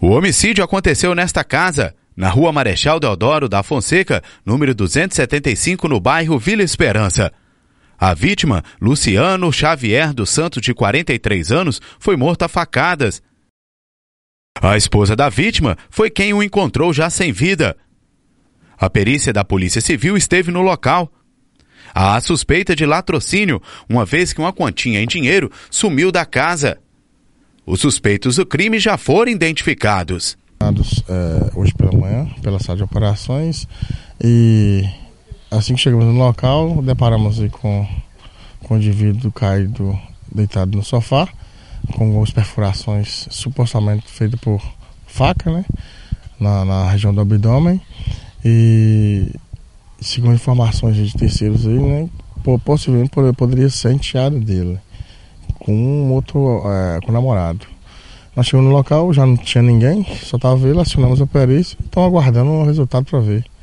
O homicídio aconteceu nesta casa, na rua Marechal Deodoro da Fonseca, número 275, no bairro Vila Esperança. A vítima, Luciano Xavier dos Santos, de 43 anos, foi morta a facadas. A esposa da vítima foi quem o encontrou já sem vida. A perícia da Polícia Civil esteve no local. Há a suspeita de latrocínio, uma vez que uma quantia em dinheiro sumiu da casa. Os suspeitos do crime já foram identificados. É, hoje pela manhã, pela sala de operações, e assim que chegamos no local, deparamos com, com o indivíduo caído, deitado no sofá, com algumas perfurações supostamente feitas por faca, né? Na, na, região do abdômen. E segundo informações de terceiros aí, né? Possivelmente poderia ser enteado dele com um outro, é, com o um namorado. Nós chegamos no local, já não tinha ninguém, só estava ele, acionamos a perícia, estão aguardando o resultado para ver.